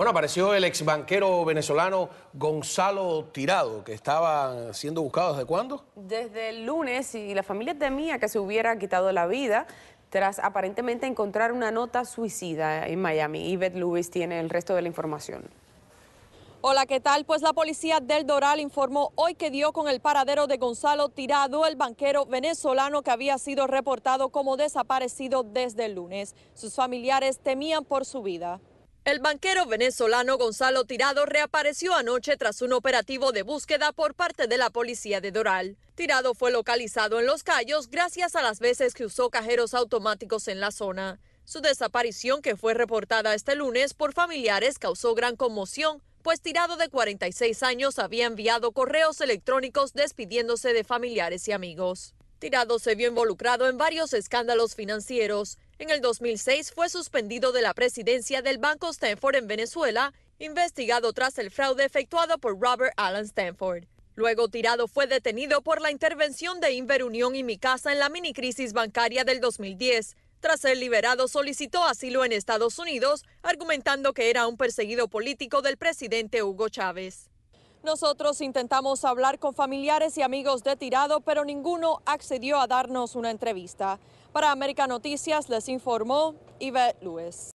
Bueno, apareció el ex banquero venezolano Gonzalo Tirado, que estaba siendo buscado desde cuándo? Desde el lunes y la familia temía que se hubiera quitado la vida tras aparentemente encontrar una nota suicida en Miami. Yvette Lewis tiene el resto de la información. Hola, ¿qué tal? Pues la policía del Doral informó hoy que dio con el paradero de Gonzalo Tirado, el banquero venezolano que había sido reportado como desaparecido desde el lunes. Sus familiares temían por su vida. El banquero venezolano Gonzalo Tirado reapareció anoche tras un operativo de búsqueda por parte de la policía de Doral. Tirado fue localizado en Los Cayos gracias a las veces que usó cajeros automáticos en la zona. Su desaparición, que fue reportada este lunes por familiares, causó gran conmoción, pues Tirado de 46 años había enviado correos electrónicos despidiéndose de familiares y amigos. Tirado se vio involucrado en varios escándalos financieros. En el 2006 fue suspendido de la presidencia del Banco Stanford en Venezuela, investigado tras el fraude efectuado por Robert Allen Stanford. Luego Tirado fue detenido por la intervención de Inverunión y Micasa en la mini crisis bancaria del 2010. Tras ser liberado, solicitó asilo en Estados Unidos, argumentando que era un perseguido político del presidente Hugo Chávez. Nosotros intentamos hablar con familiares y amigos de Tirado, pero ninguno accedió a darnos una entrevista. Para América Noticias les informó Yvette Lewis.